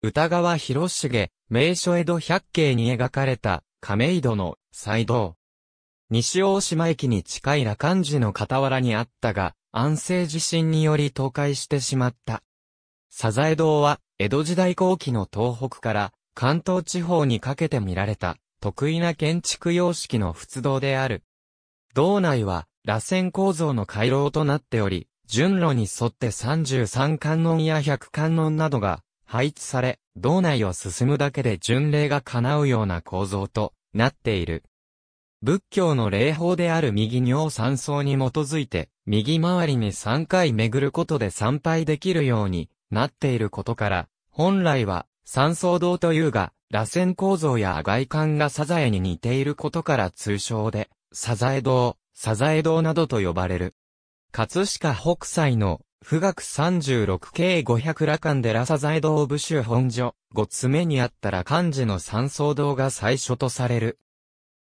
歌川広重、名所江戸百景に描かれた、亀戸の、祭道。西大島駅に近い羅漢寺の傍らにあったが、安政地震により倒壊してしまった。サザエ堂は、江戸時代後期の東北から、関東地方にかけて見られた、得意な建築様式の仏堂である。道内は、螺旋構造の回廊となっており、順路に沿って33観音や100観音などが配置され、道内を進むだけで巡礼が叶うような構造となっている。仏教の礼法である右尿三層に基づいて、右回りに三回巡ることで参拝できるようになっていることから、本来は三層堂というが、螺旋構造や外観がサザエに似ていることから通称で、サザエ堂、サザエ堂などと呼ばれる。葛飾北斎の富岳三十系5五百羅漢で羅在道部州本所、五つ目にあったら漢字の三層堂が最初とされる。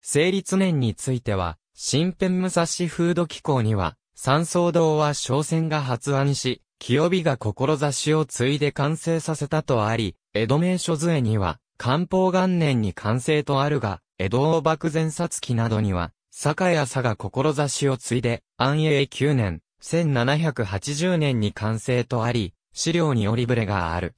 成立年については、新編武蔵風土機構には、三層堂は商船が発案し、清美が志を継いで完成させたとあり、江戸名所図絵には、漢方元年に完成とあるが、江戸を漠前殺機などには、坂屋佐が志を継いで、安永九年、1780年に完成とあり、資料に折りぶれがある。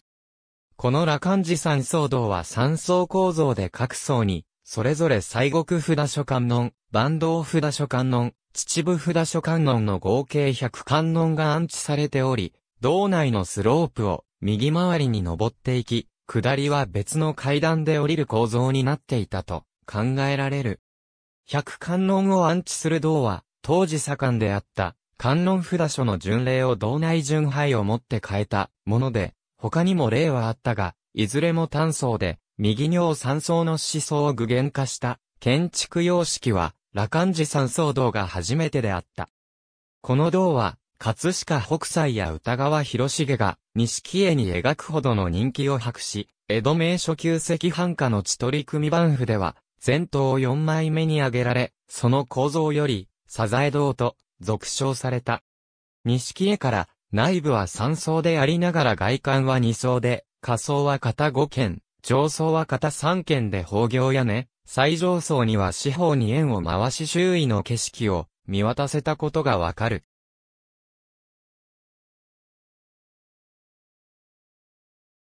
この羅漢寺山騒堂は三層構造で各層に、それぞれ西国札所観音、万道札所観音、秩父札所観音の合計100観音が安置されており、道内のスロープを右回りに登っていき、下りは別の階段で降りる構造になっていたと考えられる。百観音を安置する道は、当時盛んであった観音札所の巡礼を道内巡拝をもって変えたもので、他にも例はあったが、いずれも単層で、右尿三層の思想を具現化した建築様式は、羅漢寺三層道が初めてであった。この道は、葛飾北斎や歌川広重が、錦絵に描くほどの人気を博し、江戸名所旧石繁華の地取組番譜では、前頭を4枚目に挙げられ、その構造より、サザエ堂と続称された。錦絵から内部は三層でありながら外観は二層で、下層は片五軒、上層は片三軒で法行屋根、最上層には四方に円を回し周囲の景色を見渡せたことがわかる。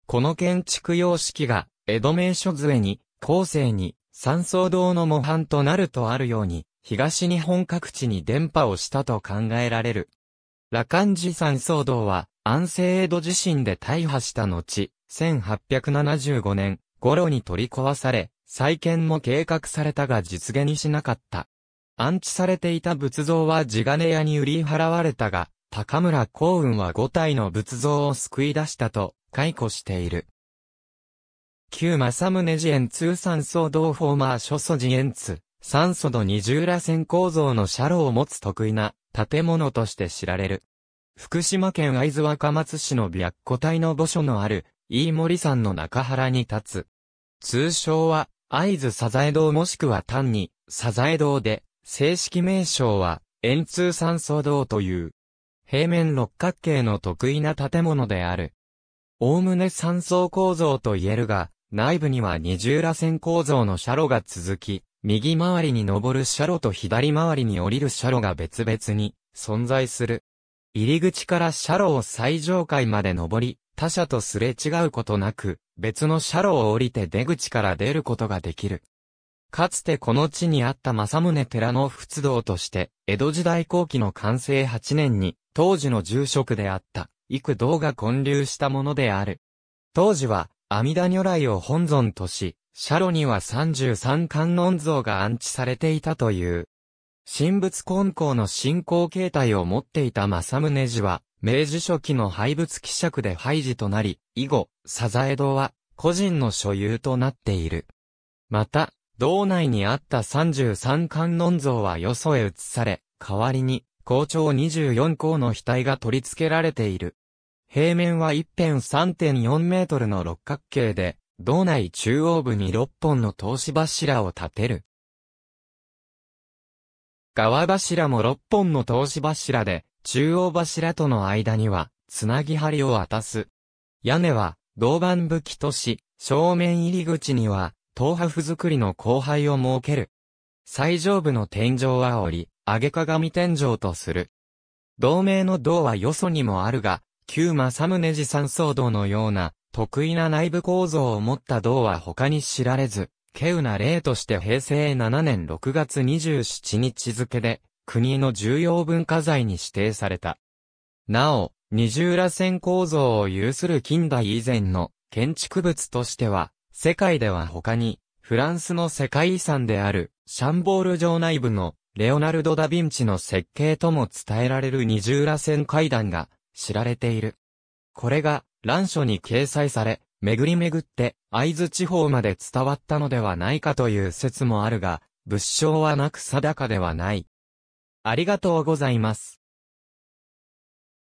この建築様式が江戸名所杖に、後世に三層堂の模範となるとあるように、東日本各地に電波をしたと考えられる。羅漢寺山騒動は、安政江戸地震で大破した後、1875年頃に取り壊され、再建も計画されたが実現にしなかった。安置されていた仏像は地金屋に売り払われたが、高村幸雲は5体の仏像を救い出したと、解雇している。旧正宗寺園通産騒動フォーマー諸祖寺園通。酸素度二重螺旋構造の車ロを持つ得意な建物として知られる。福島県会津若松市の白虎隊の墓所のある飯森山の中原に立つ。通称は会津サザエ堂もしくは単にサザエ堂で正式名称は円通酸素堂という。平面六角形の得意な建物である。おおむね三層構造と言えるが、内部には二重螺旋構造の車ロが続き、右回りに登る車ロと左回りに降りる車ロが別々に存在する。入り口から車ロを最上階まで登り、他者とすれ違うことなく、別の車ロを降りて出口から出ることができる。かつてこの地にあった正宗寺の仏道として、江戸時代後期の完成8年に、当時の住職であった、幾道が建立したものである。当時は、阿弥陀如来を本尊とし、シャロには33観音像が安置されていたという。神仏根校の信仰形態を持っていた正宗寺は、明治初期の廃仏希釈で廃寺となり、以後、サザエ堂は、個人の所有となっている。また、道内にあった33観音像はよそへ移され、代わりに、校長24校の額が取り付けられている。平面は一辺3.4メートルの六角形で、道内中央部に6本の投資柱を建てる。側柱も6本の投資柱で、中央柱との間には、つなぎ針を渡す。屋根は、銅板武器とし、正面入り口には、東波造りの後輩を設ける。最上部の天井は折り、上げ鏡天井とする。同名の銅はよそにもあるが、旧正宗寺山騒動のような、得意な内部構造を持った銅は他に知られず、稀有な例として平成7年6月27日付で、国の重要文化財に指定された。なお、二重螺旋構造を有する近代以前の建築物としては、世界では他に、フランスの世界遺産である、シャンボール城内部の、レオナルド・ダ・ヴィンチの設計とも伝えられる二重螺旋階段が、知られている。これが、乱書に掲載され、巡り巡って、会津地方まで伝わったのではないかという説もあるが、物証はなく定かではない。ありがとうございます。